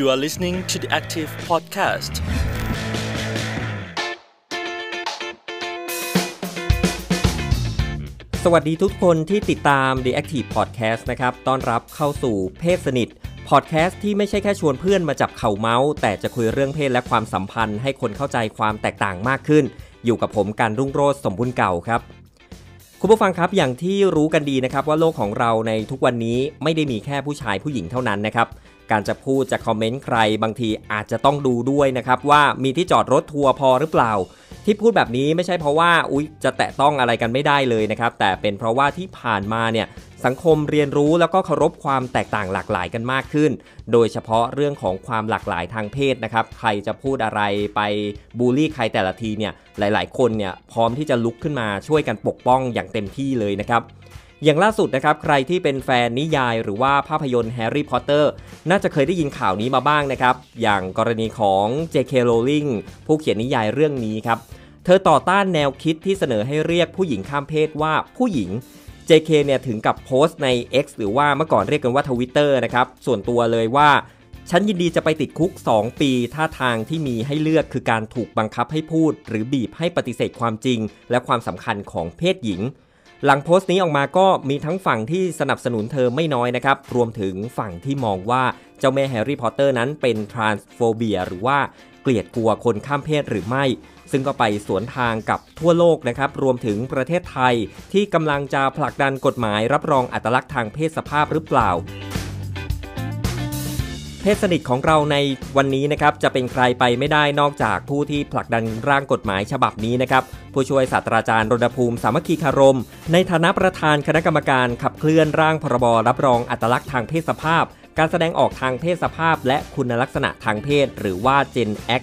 You are listening to the Active Podcast. สวัสดีทุกคนที่ติดตาม The Active Podcast นะครับ ต้อนรับเข้าสู่เพศสนิทพอดแคสต์ที่ไม่ใช่แค่ชวนเพื่อนมาจับเข่าเมาส์ แต่จะคุยเรื่องเพศและความสัมพันธ์ให้คนเข้าใจความแตกต่างมากขึ้น อยู่กับผมการรุ่งโรจน์สมบุญเก่าครับ คุณผู้ฟังครับ อย่างที่รู้กันดีนะครับว่าโลกของเราในทุกวันนี้ไม่ได้มีแค่ผู้ชายผู้หญิงเท่านั้นนะครับการจะพูดจะคอมเมนต์ใครบางทีอาจจะต้องดูด้วยนะครับว่ามีที่จอดรถทัวร์พอหรือเปล่า ที่พูดแบบนี้ไม่ใช่เพราะว่า อุ๊ยจะแตะต้องอะไรกันไม่ได้เลยนะครับแต่เป็นเพราะว่าที่ผ่านมาเนี่ยสังคมเรียนรู้แล้วก็เคารพความแตกต่างหลากหลายกันมากขึ้น โดยเฉพาะเรื่องของความหลากหลายทางเพศนะครับใครจะพูดอะไรไปบูลลี่ใครแต่ละทีเนี่ยหลายๆ คนเนี่ยพร้อมที่จะลุกขึ้นมาช่วยกันปกป้องอย่างเต็มที่เลยนะครับอย่างล่าสุดนะครับใครที่เป็นแฟนนิยายหรือว่าภาพยนตร์แฮร์รี่พอตเตอร์น่าจะเคยได้ยินข่าวนี้มาบ้างนะครับอย่างกรณีของ J.K. Rowling ผู้เขียนนิยายเรื่องนี้ครับเธอต่อต้านแนวคิดที่เสนอให้เรียกผู้หญิงข้ามเพศว่าผู้หญิง JK เนี่ยถึงกับโพสต์ใน X หรือว่าเมื่อก่อนเรียกกันว่าทวิตเตอร์นะครับส่วนตัวเลยว่า ฉันยินดีจะไปติดคุก 2 ปีท่าทางที่มีให้เลือกคือการถูกบังคับให้พูด หรือบีบให้ปฏิเสธความจริง และความสำคัญของเพศหญิงหลังโพสต์นี้ออกมาก็มีทั้งฝั่งที่สนับสนุนเธอไม่น้อยนะครับ รวมถึงฝั่งที่มองว่าเจ้าแม่แฮร์รี่พอตเตอร์นั้นเป็นทรานส์โฟเบีย หรือว่าเกลียดกลัวคนข้ามเพศหรือไม่ ซึ่งก็ไปสวนทางกับทั่วโลกนะครับ รวมถึงประเทศไทยที่กำลังจะผลักดันกฎหมายรับรองอัตลักษณ์ทางเพศสภาพหรือเปล่าเพศสนิทของเราในวันนี้นะครับจะเป็นใครไปไม่ได้นอกจากผู้ที่ผลักดันร่างกฎหมายฉบับนี้นะครับ ผู้ช่วยศาสตราจารย์รณภูมิสามัคคีคารม ในฐานะประธานคณะกรรมการขับเคลื่อนร่างพรบรับรองอัตลักษณ์ทางเพศสภาพ การแสดงออกทางเพศสภาพและคุณลักษณะทางเพศหรือว่า Gen X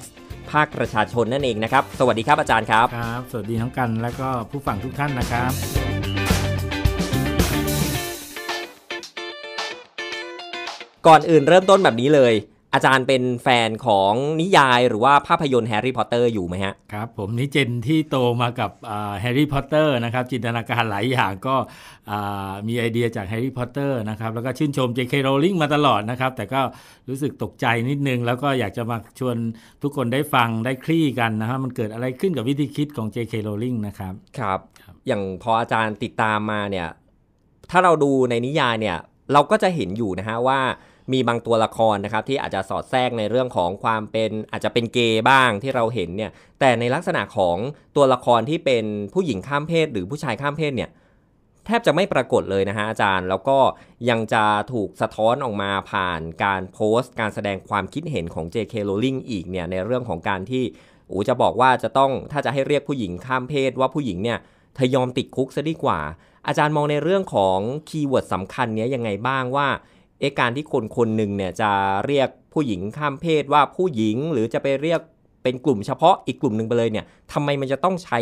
ภาคประชาชนนั่นเองนะครับสวัสดีครับอาจารย์ครับครับสวัสดีทั้งกันและก็ผู้ฟังทุกท่านนะครับก่อนอื่นเริ่มต้นแบบนี้เลย อาจารย์เป็นแฟนของนิยายหรือว่าภาพยนตร์แฮร์รี่พอตเตอร์อยู่ไหมฮะ ครับ ผมนี่เจนที่โตมากับแฮร์รี่พอตเตอร์นะครับจินตนาการหลายอย่างก็มีไอเดียจากแฮร์รี่พอตเตอร์นะครับแล้วก็ชื่นชม J.K. ค o โรลิงมาตลอดนะครับ แต่ก็รู้สึกตกใจนิดนึง แล้วก็อยากจะมาชวนทุกคนได้ฟังได้คลี่กันนะฮะมันเกิดอะไรขึ้นกับวิธีคิดของ J.K. ค o โรลิงนะครับครับ อย่างพออาจารย์ติดตามมาเนี่ยถ้าเราดูในนิยายเนี่ยเราก็จะเห็นอยู่นะฮะว่ามีบางตัวละครนะครับที่อาจจะสอดแทรกในเรื่องของความเป็นอาจจะเป็นเกย์บ้างที่เราเห็นเนี่ยแต่ในลักษณะของตัวละครที่เป็นผู้หญิงข้ามเพศ หรือผู้ชายข้ามเพศเนี่ยแทบจะไม่ปรากฏเลยนะฮะอาจารย์แล้วก็ยังจะถูกสะท้อนออกมาผ่านการโพสต์ การแสดงความคิดเห็นของ JK Rowling อีกเนี่ยในเรื่องของการที่อูจะบอกว่าจะต้องถ้าจะให้เรียกผู้หญิงข้ามเพศ ว่าผู้หญิงเนี่ยทยอมติดคุกซะดีกว่า อาจารย์มองในเรื่องของคีย์เวิร์ดสำคัญเนี้ยยังไงบ้างว่าเอ๊ะการที่คนคนหนึ่งเนี่ยจะเรียกผู้หญิงข้ามเพศว่าผู้หญิงหรือจะไปเรียกเป็นกลุ่มเฉพาะอีกกลุ่มหนึ่งไปเลยเนี่ยทำไมมันจะต้องใช้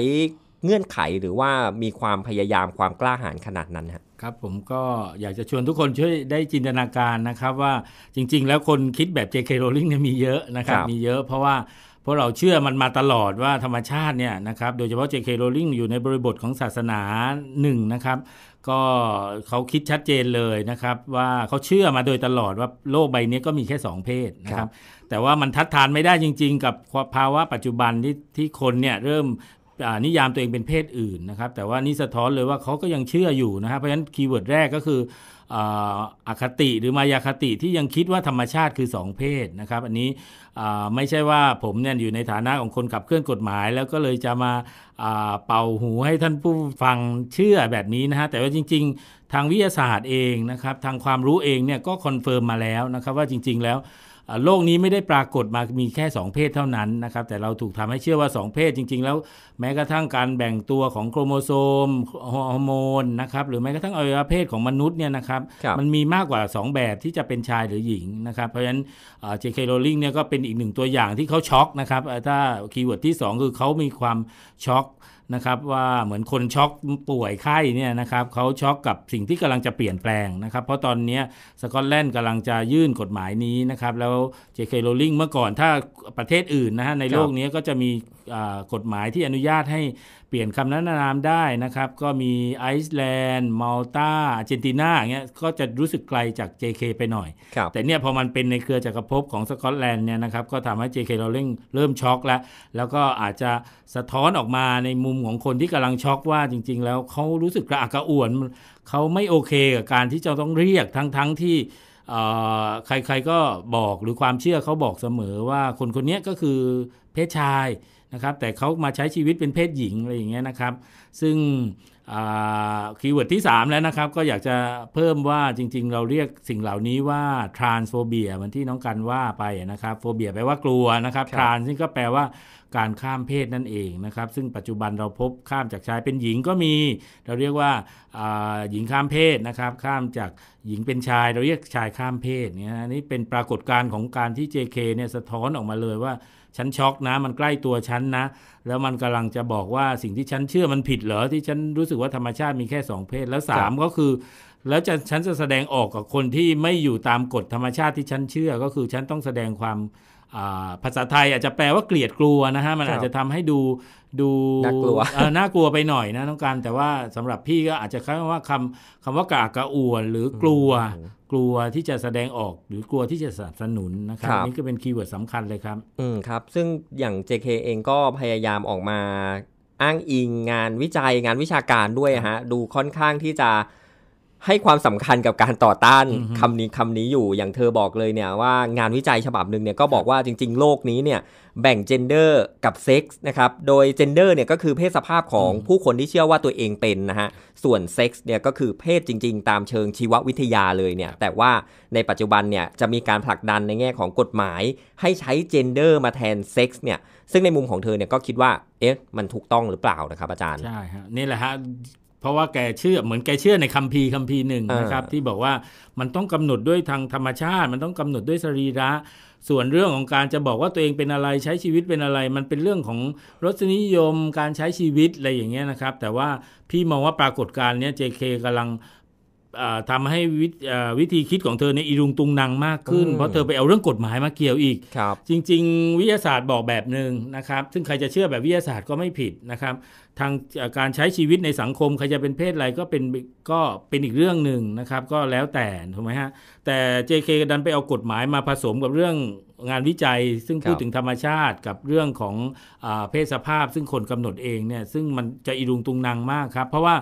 เงื่อนไขหรือว่ามีความพยายามความกล้าหาญขนาดนั้นครับครับผมก็อยากจะชวนทุกคนช่วยได้จินตนาการนะครับว่าจริง ๆ แล้วคนคิดแบบ JK Rowling เนี่ยมีเยอะนะครับ มีเยอะเพราะว่า เพราะเราเชื่อมันมาตลอดว่าธรรมชาติเนี่ยนะครับโดยเฉพาะ JK Rowling อยู่ในบริบทของศาสนาหนึ่งนะครับก็เขาคิดชัดเจนเลยนะครับ ว่าเขาเชื่อมาโดยตลอดว่าโลกใบนี้ก็มีแค่ 2 เพศนะครับแต่ว่ามันทัดทานไม่ได้จริง ๆ กับภาวะปัจจุบันที่ที่คนเนี่ยเริ่มนิยามตัวเองเป็นเพศอื่นนะครับ แต่ว่านี่สะท้อนเลยว่าเขาก็ยังเชื่ออยู่ นะครับเพราะฉะนั้นคีย์เวิร์ดแรกก็คืออคติหรือมายาคติที่ยังคิดว่าธรรมชาติคือสองเพศนะครับอันนี้ไม่ใช่ว่าผมเนี่ยอยู่ในฐานะของคนขับเคลื่อนกฎหมาย แล้วก็เลยจะมาเป่าหูให้ท่านผู้ฟังเชื่อแบบนี้นะฮะ แต่ว่าจริงๆ ทางวิทยาศาสตร์เองนะครับ ทางความรู้เองเนี่ยก็คอนเฟิร์มมาแล้วนะครับว่าจริง ๆแล้วโลกนี้ไม่ได้ปรากฏมา มีแค่ 2 เพศเท่านั้นนะครับ แต่เราถูกทำให้เชื่อว่า 2 เพศจริงๆ แล้วแม้กระทั่งการแบ่งตัวของโครโมโซมฮอร์โมนนะครับ หรือแม้กระทั่งอวัยวะเพศของมนุษย์เนี่ยนะครับรบมันมีมากกว่า 2 แบบที่จะเป็นชายหรือหญิงนะครับ เพราะฉะนั้นเจคโรลลิงเนี่ยก็เป็นอีกหนึ่งตัวอย่างที่เขาช็อกนะครับถ้าคีย์เวิร์ดที่2 คือเขามีความช็อกนะครับว่าเหมือนคนช็อกป่วยไข้เนี่ยนะครับเขาช็อกกับสิ่งที่กำลังจะเปลี่ยนแปลงนะครับเพราะตอนนี้สกอตแลนด์กำลังจะยื่นกฎหมายนี้นะครับแล้ว JK r โรลลิงเมื่อก่อนถ้าประเทศอื่นนะฮะในโลกนี้ก็จะมีกฎหมายที่อนุญาตให้เปลี่ยนคำนั้นนามได้นะครับ ก็มีไอซ์แลนด์มาลตาเจนตินาเงี้ยก็จะรู้สึกไกลจาก JK ไปหน่อย แต่เนี่ยพอมันเป็นในเครือจักรภพของสกอตแลนด์เนี่ยนะครับก็ทำให้ JK เราเร่งเริ่มช็อกแล้ว แล้วก็อาจจะสะท้อนออกมาในมุมของคนที่กำลังช็อกว่าจริง ๆ แล้วเขารู้สึกกระอักกระอ่วน เขาไม่โอเคกับการที่จะต้องเรียกทั้ง ๆทที่ใครๆก็บอกหรือความเชื่อเขาบอกเสมอว่าคนคนนี้ก็คือเพศชายนะครับแต่เขามาใช้ชีวิตเป็นเพศหญิงอะไรอย่างเงี้ยนะครับซึ่งคีย์เวิร์ดที่ 3 แล้วนะครับ ก็อยากจะเพิ่มว่าจริงๆ เราเรียกสิ่งเหล่านี้ว่าทรานสโฟเบียเหมือนที่น้องกันว่าไปนะครับโฟเบียแปลว่ากลัวนะครับทรานซึ่งก็แปลว่าการข้ามเพศนั่นเองนะครับซึ่งปัจจุบันเราพบข้ามจากชายเป็นหญิงก็มี เราเรียกว่าหญิงข้ามเพศนะครับ ข้ามจากหญิงเป็นชาย เราเรียกชายข้ามเพศเนี่ยนี่เป็นปรากฏการณ์ของการที่ JK เนี่ยสะท้อนออกมาเลยว่าฉันช็อกนะ มันใกล้ตัวฉันนะ แล้วมันกำลังจะบอกว่าสิ่งที่ฉันเชื่อมันผิดเหรอที่ฉันรู้สึกว่าธรรมชาติมีแค่สองเพศแล้วสามก็คือ แล้วจะฉันจะแสดงออกกับคนที่ไม่อยู่ตามกฎธรรมชาติที่ฉันเชื่อก็คือฉันต้องแสดงความภาษาไทยอาจจะแปลว่าเกลียดกลัวนะฮะ มันอาจจะทำให้ดูดู น่ากลัวน่ากลัวไปหน่อยนะน้องการแต่ว่าสำหรับพี่ก็อาจจะคำว่าคำคำว่ากากระอ่วนหรือกลัว กลัวที่จะแสดงออก หรือกลัวที่จะสนับสนุนนะครับนี่ก็เป็นคีย์เวิร์ดสำคัญเลยครับอืมครับซึ่งอย่าง JK เองก็พยายามออกมาอ้างอิงงานวิจัยงานวิชาการด้วยฮะดูค่อนข้างที่จะให้ความสำคัญกับการต่อต้านคำนี้คำนี้อยู่อย่างเธอบอกเลยเนี่ยว่า งานวิจัยฉบับหนึ่งเนี่ยก็บอกว่าจริงๆ โลกนี้เนี่ยแบ่งเจนเดอร์กับเซ็กส์นะครับโดยเจนเดอร์เนี่ยก็คือเพศสภาพของผู้คนที่เชื่อว่าตัวเองเป็นนะฮะ ส่วนเซ็กส์เนี่ยก็คือเพศจริง ๆ ตามเชิงชีววิทยาเลยเนี่ยแต่ว่าในปัจจุบันเนี่ยจะมีการผลักดันในแง่ของกฎหมายให้ใช้เจนเดอร์มาแทนเซ็กส์เนี่ยซึ่งในมุมของเธอเนี่ยก็คิดว่าเอ๊ะมันถูกต้องหรือเปล่านะครับอาจารย์ใช่ฮะนี่แหละฮะเพราะว่าแกเชื่อเหมือนแกเชื่อในคัมภีร์คัมภีร์หนึ่งนะครับ ที่บอกว่ามันต้องกำหนดด้วยทางธรรมชาติ มันต้องกำหนดด้วยสรีระ ส่วนเรื่องของการจะบอกว่าตัวเองเป็นอะไรใช้ชีวิตเป็นอะไร มันเป็นเรื่องของรสนิยมการใช้ชีวิตอะไรอย่างเงี้ยนะครับ แต่ว่าพี่มองว่าปรากฏการณ์เนี้ย JK กำลังทำให้วิวธีคิดของเธอในอีรุงตุงนางมากขึ้น เพราะเธอไปเอาเรื่องกฎหมายมาเกี่ยวอีกรจริง ๆ วิทยาศาสตร์บอกแบบหนึ่งนะครับ ซึ่งใครจะเชื่อแบบวิทยาศาสตร์ก็ไม่ผิดนะครับทางการใช้ชีวิตในสังคมใครจะเป็นเพศอะไรก็เป็นก็เป็นอีกเรื่องหนึ่งนะครับก็แล้วแต่ถูกไหมฮะแต่ JK ดันไปเอากฎหมายมาผสมกับเรื่องงานวิจัยซึ่งพูดถึงธรรมชาติกับเรื่องของอเพศสภาพซึ่งคนกำหนดเองเนี่ยซึ่งมันจะอิรุงตุงนางมากครับเพราะว่า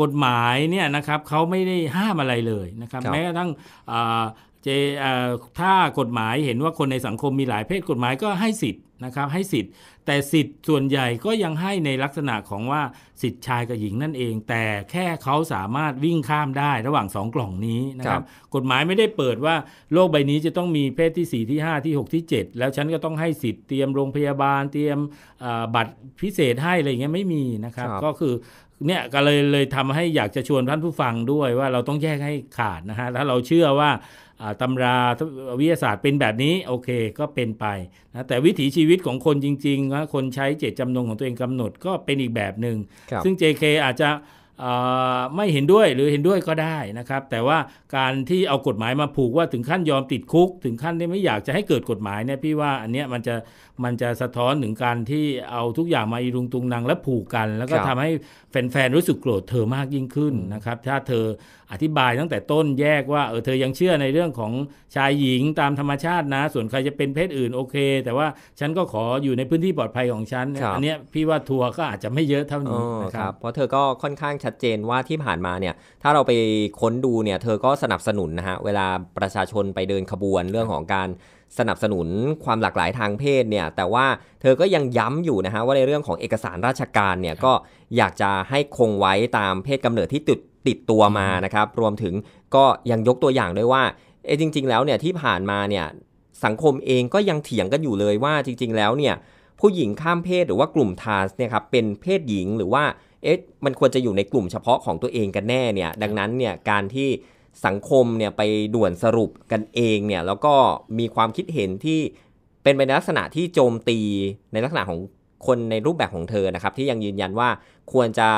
กฎหมายเนี่ยนะครับเขาไม่ได้ห้ามอะไรเลยนะครับรบแม้กระทั่งเจถ้ากฎหมายเห็นว่าคนในสังคมมีหลายเพศกฎหมายก็ให้สิทธิ์นะครับให้สิทธิ์แต่สิทธิ์ส่วนใหญ่ก็ยังให้ในลักษณะของว่าสิทธิ์ชายกับหญิงนั่นเอง แต่แค่เขาสามารถวิ่งข้ามได้ระหว่าง2กล่องนี้นะครับกฎหมายไม่ได้เปิดว่าโลกใบนี้จะต้องมีเพศที่ 4 ที่ 5 ที่ 6 ที่ 7 แล้วฉันก็ต้องให้สิทธิ์เตรียมโรงพยาบาลเตรียมบัตรพิเศษให้อะไรเงี้ยไม่มีนะครับก็คือเนี่ยก็เลยเลยทำให้อยากจะชวนท่านผู้ฟังด้วยว่าเราต้องแยกให้ขาดนะฮะถ้าเราเชื่อว่าตำราวิทยาศาสตร์เป็นแบบนี้ โอเค ก็เป็นไปนะแต่วิถีชีวิตของคนจริงๆนะคนใช้เจตจำนงของตัวเองกำหนดก็เป็นอีกแบบหนึง่งซึ่ง JK อาจจะไม่เห็นด้วยหรือเห็นด้วยก็ได้นะครับ แต่ว่าการที่เอากฎหมายมาผูกว่าถึงขั้นยอมติดคุก ถึงขั้นที่ไม่อยากจะให้เกิดกฎหมายเนี่ยพี่ว่าอันเนี้ยมันจะมันจะสะท้อนถึงการที่เอาทุกอย่างมาอีรุงตุงนางและผูกกัน แล้วก็ทำให้แฟนๆ รู้สึกโกรธเธอมากยิ่งขึ้นนะครับ ถ้าเธออธิบายตั้งแต่ต้นแยกว่าเออเธอยังเชื่อในเรื่องของชายหญิงตามธรรมชาตินะส่วนใครจะเป็นเพศอื่นโอเค แต่ว่าฉันก็ขออยู่ในพื้นที่ปลอดภัยของฉันอันนี้พี่ว่าทัวร์ก็อาจจะไม่เยอะเท่านี้นะครับเพราะเธอก็ค่อนข้างชัดเจนว่าที่ผ่านมาเนี่ยถ้าเราไปค้นดูเนี่ย เธอก็สนับสนุนนะฮะเวลาประชาชนไปเดินขบวนเรื่องของการสนับสนุนความหลากหลายทางเพศเนี่ยแต่ว่าเธอก็ยังย้ำอยู่นะฮะว่าในเรื่องของเอกสารราชการเนี่ยก็อยากจะให้คงไว้ตามเพศกำเนิดที่ติดติดตัวมานะครับรวมถึงก็ยังยกตัวอย่างด้วยว่าเอจริง ๆ แล้วเนี่ยที่ผ่านมาเนี่ยสังคมเองก็ยังเถียงกันอยู่เลยว่าจริง ๆ แล้วเนี่ยผู้หญิงข้ามเพศหรือว่ากลุ่มทาสเนี่ยครับเป็นเพศหญิงหรือว่าเอ๊ะมันควรจะอยู่ในกลุ่มเฉพาะของตัวเองกันแน่เนี่ยดังนั้นเนี่ยการที่สังคมเนี่ยไปด่วนสรุปกันเองเนี่ยแล้วก็มีความคิดเห็นที่เป็นไปในลักษณะที่โจมตีในลักษณะของคนในรูปแบบของเธอนะครับ ที่ยังยืนยันว่าควรจะ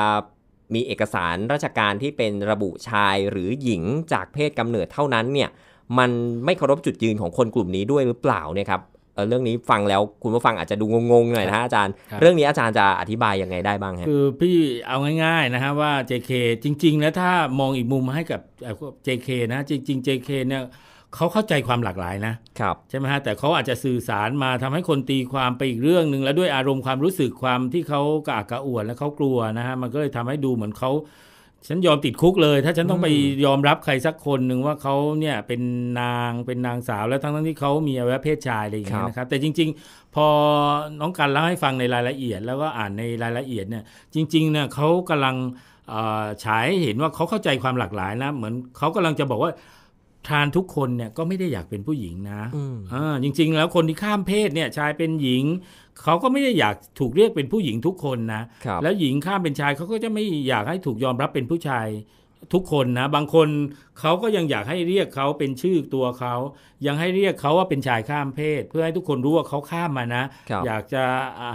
มีเอกสารราชการที่เป็นระบุชายหรือหญิงจากเพศกำเนิดเท่านั้นเนี่ยมันไม่เคารพจุดยืนของคนกลุ่มนี้ด้วยหรือเปล่าเนี่ยครับเรื่องนี้ฟังแล้วคุณผู้ฟังอาจจะดูงงๆหน่อยนะอาจารย์ เรื่องนี้อาจารย์จะอธิบายยังไงได้บ้างครคือพี่เอาง่ายๆนะฮะว่า JK จริง ๆแล้วถ้ามองอีกมุมให้กับ JK นะจริงๆ JK เนี่ยเขาเข้าใจความหลากหลายนะครับใช่ไหมฮะแต่เขาอาจจะสื่อสารมาทำให้คนตีความไปอีกเรื่องหนึ่งแล้วด้วยอารมณ์ความรู้สึกความที่เขากระอักกระอ่วนและเขากลัวนะฮะมันก็เลยทำให้ดูเหมือนเขาฉันยอมติดคุกเลย ถ้าฉันต้องไปยอมรับใครสักคนหนึ่งว่าเขาเนี่ยเป็นนางเป็นนางสาวแล้วทั้งทั้งที่เขามีอวัยวะเพศชายอะไรอย่างเงี้ยนะครับแต่จริงๆพอน้องกันเล่าให้ฟังในรายละเอียดแล้วก็อ่านในรายละเอียดเนี่ยจริงๆเนี่ยเขากำลังฉายเห็นว่าเขาเข้าใจความหลากหลายนะ เหมือนเขากำลังจะบอกว่าทานทุกคนเนี่ยก็ไม่ได้อยากเป็นผู้หญิงนะอ่าจริง ๆ แล้วคนที่ข้ามเพศเนี่ยชายเป็นหญิงเขาก็ไม่ได้อยากถูกเรียกเป็นผู้หญิงทุกคนนะ แล้วหญิงข้ามเป็นชายเขาก็จะไม่อยากให้ถูกยอมรับเป็นผู้ชายทุกคนนะบางคนเขาก็ยังอยากให้เรียกเขาเป็นชื่อตัวเขา ยังให้เรียกเขาว่าเป็นชายข้ามเพศ เพื่อให้ทุกคนรู้ว่าเขาข้ามมานะ อยากจะ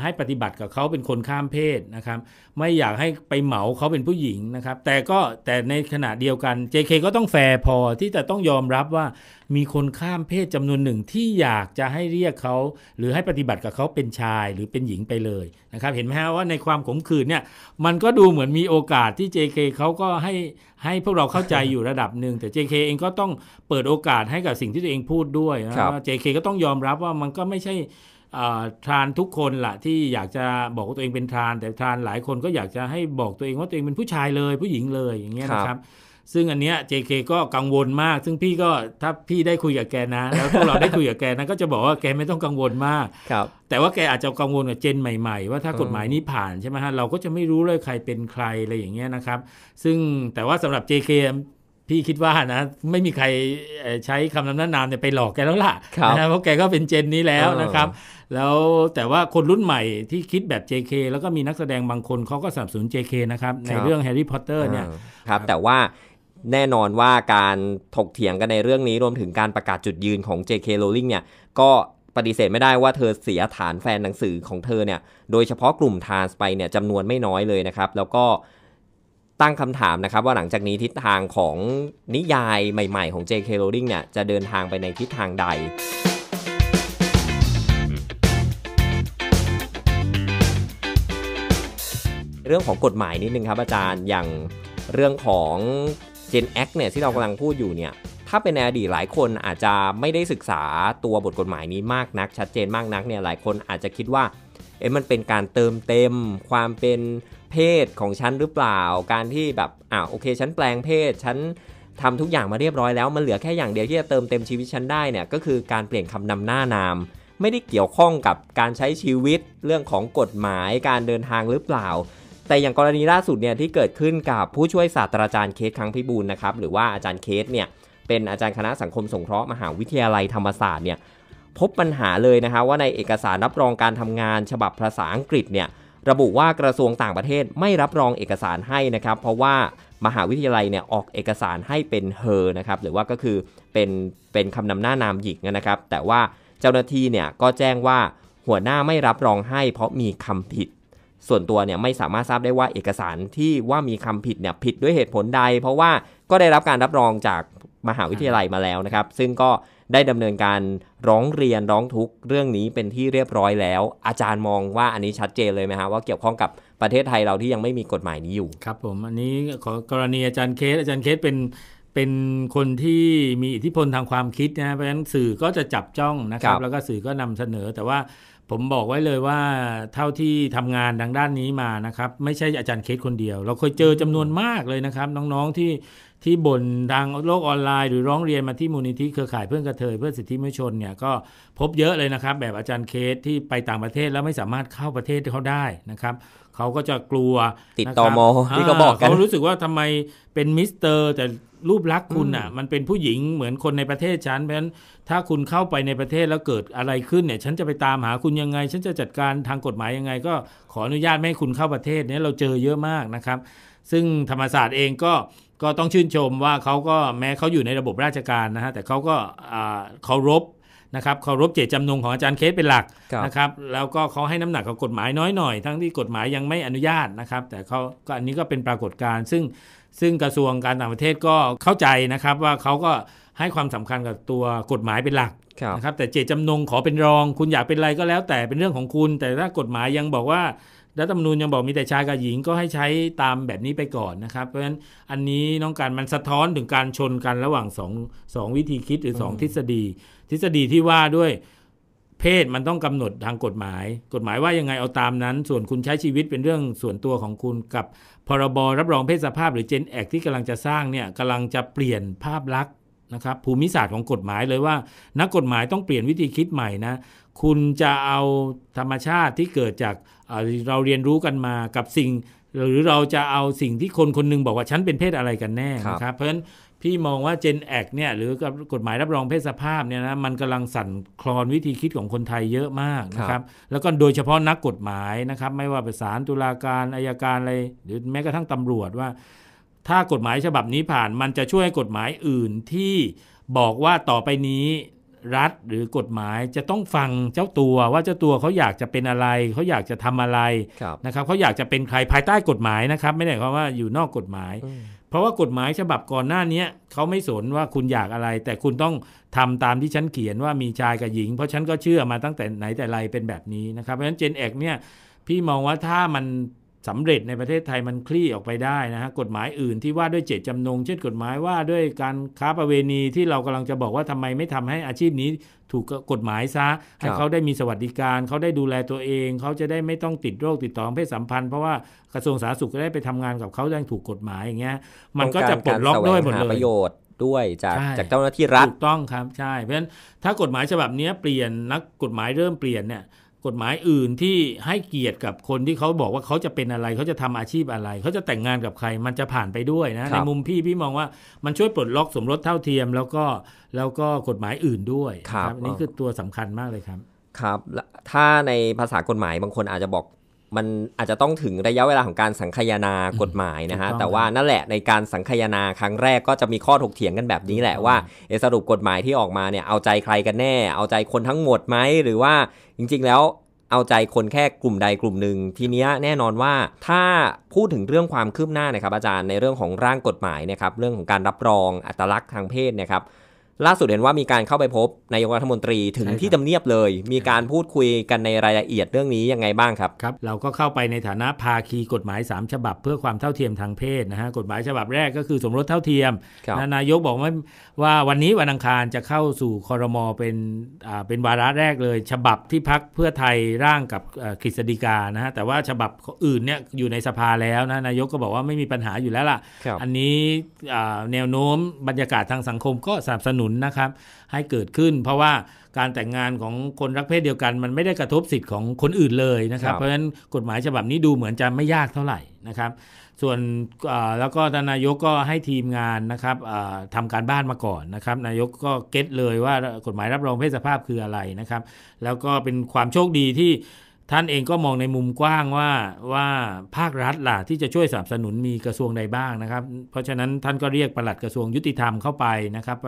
ให้ปฏิบัติกับเขาเป็นคนข้ามเพศนะครับ ไม่อยากให้ไปเหมาเขาเป็นผู้หญิงนะครับแต่ก็แต่ในขณะเดียวกัน JK ก็ต้องแฟร์พอที่จะต้องยอมรับว่ามีคนข้ามเพศจำนวนหนึ่งที่อยากจะให้เรียกเขาหรือให้ปฏิบัติกับเขาเป็นชายหรือเป็นหญิงไปเลยนะครับเห็นไหมฮะว่าในความขมขื่นเนี่ยมันก็ดูเหมือนมีโอกาสที่ JK เขาก็ใหให้พวกเราเข้าใจอยู่ระดับหนึ่งแต่ JK เองก็ต้องเปิดโอกาสให้กับสิ่งที่ตัวเองพูดด้วยนะ JK ก็ต้องยอมรับว่ามันก็ไม่ใช่ทรานทุกคนละที่อยากจะบอกตัวเองเป็นทราน แต่ทรานหลายคนก็อยากจะให้บอกตัวเองว่าตัวเองเป็นผู้ชายเลย ผู้หญิงเลยอย่างเงี้ยนะครับซึ่งอันเนี้ย JK ก็กังวลมาก ซึ่งพี่ก็ถ้าพี่ได้คุยกับแกนะ แล้วพวกเราได้คุยกับแกนะก็จะบอกว่าแกไม่ต้องกังวลมาก ครับ แต่ว่าแกอาจจะกังวลกับเจนใหม่ๆว่าถ้ากฎหมายนี้ผ่านใช่ไหมฮะ เราก็จะไม่รู้เลยใครเป็นใครอะไรอย่างเงี้ยนะครับ ซึ่งแต่ว่าสำหรับ JK พี่คิดว่านะ ไม่มีใครใช้คำนำหน้านามเนี่ยไปหลอกแกแล้วล่ะนะเพราะแกก็เป็นเจนนี้แล้วนะครับ แล้วแต่ว่าคนรุ่นใหม่ที่คิดแบบ JK แล้วก็มีนักแสดงบางคนเขาก็สนับสนุน JK นะครับในเรื่องแฮร์รี่พอตเตอร์เนี่ย ครับ แต่ว่าแน่นอนว่าการถกเถียงกันในเรื่องนี้รวมถึงการประกาศจุดยืนของ JK Rowling เนี่ยก็ปฏิเสธไม่ได้ว่าเธอเสียฐานแฟนหนังสือของเธอเนี่ย โดยเฉพาะกลุ่มทานไปเนี่ยจำนวนไม่น้อยเลยนะครับ แล้วก็ตั้งคำถามนะครับ ว่าหลังจากนี้ทิศทางของนิยายใหม่ๆของ JK Rowling เนี่ยจะเดินทางไปในทิศทางใด เรื่องของกฎหมายนิดนึงครับอาจารย์อย่างเรื่องของ Gen X เนี่ยที่เรากำลังพูดอยู่เนี่ยถ้าเป็นในอดีตหลายคนอาจจะไม่ได้ศึกษาตัวบทกฎหมายนี้มากนัก ชัดเจนมากนักเนี่ยหลายคนอาจจะคิดว่าเอ๊ะมันเป็นการเติมเต็มความเป็นเพศของฉันหรือเปล่า การที่แบบอ่าโอเคฉันแปลงเพศฉันทำทุกอย่างมาเรียบร้อยแล้ว มันเหลือแค่อย่างเดียวที่จะเติมเต็มชีวิตฉันได้เนี่ยก็คือการเปลี่ยนคำนำหน้านาม ไม่ได้เกี่ยวข้องกับการใช้ชีวิต เรื่องของกฎหมาย การเดินทางหรือเปล่าแต่อย่างกรณีล่าสุดเนี่ยที่เกิดขึ้นกับผู้ช่วยศาสตราจารย์เคสครั้งพิบูลนะครับหรือว่าอาจารย์เคสเนี่ยเป็นอาจารย์คณะสังคมสงเคราะห์มหาวิทยาลัยธรรมศาสตร์เนี่ยพบปัญหาเลยนะคะว่าในเอกสารรับรองการทำงานฉบับภาษาอังกฤษเนี่ยระบุว่ากระทรวงต่างประเทศไม่รับรองเอกสารให้นะครับเพราะว่ามหาวิทยาลัยเนี่ยออกเอกสารให้เป็นเธอนะครับหรือว่าก็คือเป็นเป็นคำนำหน้านามหญิงนะครับแต่ว่าเจ้าหน้าที่เนี่ยก็แจ้งว่าหัวหน้าไม่รับรองให้ เพราะมีคำผิดส่วนตัวเนี่ยไม่สามารถทราบได้ว่าเอกสารที่ว่ามีคำผิดเนี่ยผิดด้วยเหตุผลใดเพราะว่าก็ได้รับการรับรองจากมหาวิทยาลัยมาแล้วนะครับซึ่งก็ได้ดำเนินการร้องเรียนร้องทุกเรื่องนี้เป็นที่เรียบร้อยแล้ว อาจารย์มองว่าอันนี้ชัดเจนเลยไหมฮะ ว่าเกี่ยวข้องกับประเทศไทยเราที่ยังไม่มีกฎหมายนี้อยู่ ครับผมอันนี้ขอกรณีอาจารย์เคสอาจารย์เคสเป็นเป็นคนที่มีอิทธิพลทางความคิดนะเพราะฉะนั้นสื่อก็จะจับจ้องนะครับแล้วก็สื่อก็นำเสนอแต่ว่าผมบอกไว้เลยว่าเท่าที่ทำงานทางด้านนี้มานะครับ ไม่ใช่อาจารย์เคสคนเดียว เราเคยเจอจำนวนมากเลยนะครับ น้องๆที่ที่บนทางโลกออนไลน์หรือร้องเรียนมาที่มูลนิธิเครือข่ายเพื่อนกระเทย เพื่อสิทธิมนุษยชนเนี่ยก็พบเยอะเลยนะครับ แบบอาจารย์เคส ที่ไปต่างประเทศแล้วไม่สามารถเข้าประเทศเขาได้นะครับเขาก็จะกลัวติดต่อมอที่เขาบอกกันเขารู้สึกว่าทำไมเป็นมิสเตอร์ แต่รูปลักษณ์คุณอ่ะมันเป็นผู้หญิงเหมือนคนในประเทศฉันเพราะฉะนั้นถ้าคุณเข้าไปในประเทศแล้วเกิดอะไรขึ้นเนี่ย ฉันจะไปตามหาคุณยังไง ฉันจะจัดการทางกฎหมายยังไง ก็ขออนุญาตไม่ให้คุณเข้าประเทศเนี่ยเราเจอเยอะมากนะครับ ซึ่งธรรมศาสตร์เองก็ก็ต้องชื่นชมว่าเขาก็แม้เขาอยู่ในระบบราชการนะฮะแต่เขาก็เคารพนะครับเคารพเจตจำนงของอาจารย์เคสเป็นหลักนะครับแล้วก็เขาให้น้ำหนักกับกฎหมายน้อยหน่อยทั้งที่กฎหมายยังไม่อนุญาตนะครับ แต่เขาก็อันนี้ก็เป็นปรากฏการณ์ซึ่งซึ่งกระทรวงการต่างประเทศก็เข้าใจนะครับว่าเขาก็ให้ความสำคัญกับตัวกฎหมายเป็นหลักนะครับแต่เจตจำนงขอเป็นรอง คุณอยากเป็นอะไรก็แล้ว แต่เป็นเรื่องของคุณ แต่ถ้ากฎหมายยังบอกว่ารัฐธรรมนูญยังบอกมีแต่ชายกับหญิงก็ให้ใช้ตามแบบนี้ไปก่อนนะครับ เพราะฉะนั้นอันนี้น้องการมันสะท้อนถึงการชนกันระหว่างสองสองวิธีคิดหรือสองทฤษฎี ทฤษฎีที่ว่าด้วยเพศมันต้องกำหนดทางกฎหมาย กฎหมายว่ายังไงเอาตามนั้นส่วนคุณใช้ชีวิตเป็นเรื่องส่วนตัวของคุณกับพรบรับรองเพศสภาพหรือเจนแอกที่กำลังจะสร้างเนี่ยกำลังจะเปลี่ยนภาพลักษณ์นะครับภูมิศาสตร์ของกฎหมายเลยว่านักกฎหมายต้องเปลี่ยนวิธีคิดใหม่นะคุณจะเอาธรรมชาติที่เกิดจากเราเรียนรู้กันมากับสิ่ง หรือเราจะเอาสิ่งที่คนคนนึงบอกว่าฉันเป็นเพศอะไรกันแน่นะครับเพราะฉะนั้นพี่มองว่า Gen X เนี่ยหรือกฎหมายรับรองเพศสภาพเนี่ยนะมันกำลังสั่นคลอนวิธีคิดของคนไทยเยอะมากนะครับแล้วก็โดยเฉพาะนักกฎหมายนะครับไม่ว่าไปศาลตุลาการอายการอะไรหรือแม้กระทั่งตำรวจว่าถ้ากฎหมายฉบับนี้ผ่าน มันจะช่วยกฎหมายอื่นที่บอกว่าต่อไปนี้รัฐหรือกฎหมายจะต้องฟังเจ้าตัวว่าเจ้าตัวเขาอยากจะเป็นอะไร เขาอยากจะทำอะไรนะครับเขาอยากจะเป็นใครภายใต้กฎหมายนะครับ ไม่ได้ความว่าอยู่นอกกฎหมาย เพราะว่ากฎหมายฉบับก่อนหน้านี้ เขาไม่สนว่าคุณอยากอะไรแต่คุณต้องทำตามที่ฉันเขียนว่ามีชายกับหญิงเพราะฉันก็เชื่อมาตั้งแต่ไหนแต่ไรเป็นแบบนี้นะครับเพราะฉะนั้นเจนแอกเนี่ยพี่มองว่าถ้ามันสำเร็จในประเทศไทยมันคลี่ออกไปได้นะฮะกฎหมายอื่นที่ว่าด้วยเจตจำนงเช่นกฎหมายว่าด้วยการค้าประเวณีที่เรากำลังจะบอกว่าทำไมไม่ทำให้อาชีพนี้ถูกกฎหมายซะให้เขาได้มีสวัสดิการ เขาได้ดูแลตัวเองเขาจะได้ไม่ต้องติดโรคติดต่อเพศสัมพันธ์ เพราะว่ากระทรวงสาธารณสุขได้ไปทำงานกับเขาได้ถูกกฎหมายอย่างเงี้ยมันก็จะปลดล็อกด้วยหมดเลยประโยชน์ด้วยจากจากเจ้าหน้าที่รัฐถูกต้องครับใช่ เพราะฉะนั้นถ้ากฎหมายฉบับนี้เปลี่ยนนักกฎหมายเริ่มเปลี่ยนเนี่ยกฎหมายอื่นที่ให้เกียรติกับคนที่เขาบอกว่าเขาจะเป็นอะไรเขาจะทำอาชีพอะไร เขาจะแต่งงานกับใครมันจะผ่านไปด้วยนะในมุมพี่พี่มองว่ามันช่วยปลดล็อกสมรสเท่าเทียม แล้วก็แล้วก็กฎหมายอื่นด้วย ครับนี่คือตัวสำคัญมากเลยครับ ครับถ้าในภาษากฎหมายบางคนอาจจะบอกมันอาจจะต้องถึงระยะเวลาของการสังคายนากฎหมายนะฮะแต่ว่านั่นแหละในการสังคายนาครั้งแรกก็จะมีข้อถกเถียงกันแบบนี้แหละว่าสรุปกฎหมายที่ออกมาเนี่ยเอาใจใครกันแน่ เอาใจคนทั้งหมดไหมหรือว่าจริงๆแล้วเอาใจคนแค่กลุ่มใดกลุ่มหนึ่งทีนี้แน่นอนว่าถ้าพูดถึงเรื่องความคืบหน้านะครับ อาจารย์ในเรื่องของร่างกฎหมายนะครับ เรื่องของการรับรองอัตลักษณ์ทางเพศนะครับล่าสุดเห็นว่ามีการเข้าไปพบ นายกรัฐมนตรีถึงที่ทำเนียบเลย มีการพูดคุยกันในรายละเอียดเรื่องนี้ยังไงบ้างครับครับ เราก็เข้าไปในฐานะภาคีกฎหมาย 3 ฉบับเพื่อความเท่าเทียมทางเพศนะฮะกฎหมายฉบับแรกก็คือ สมรสเท่าเทียมนนายกบอกว่าว่าวันนี้วันอังคารจะเข้าสู่คอรมอเป็นอ่าเป็นวาระแรกเลย ฉบับที่พักเพื่อไทยร่างกับกฤษฎีกานะฮะแต่ว่าฉบับอื่นเนี่ยอยู่ในสภาแล้วนะนายกก็บอกว่าไม่มีปัญหาอยู่แล้วล่ะอันนี้แนวโน้มบรรยากาศทางสังคม ก็สนับสนุนนนะครับให้เกิดขึ้นเพราะว่าการแต่งงานของคนรักเพศเดียวกัน มันไม่ได้กระทบสิทธิ์ของคนอื่นเลยนะครับเพราะฉะนั้นกฎหมายฉบับนี้ดูเหมือนจะไม่ยากเท่าไหร่นะครับ ส่วนแล้วก็นายกก็ให้ทีมงานนะครับทำการบ้านมาก่อนนะครับ นายกก็เก็ตเลยว่ากฎหมายรับรองเพศสภาพคืออะไรนะครับ แล้วก็เป็นความโชคดีที่ท่านเองก็มองในมุมกว้างว่าว่าภาครัฐล่ะที่จะช่วยสนับสนุนมีกระทรวงใดบ้างนะครับ เพราะฉะนั้นท่านก็เรียกประหลัดกระทรวงยุติธรรมเข้าไปนะครับ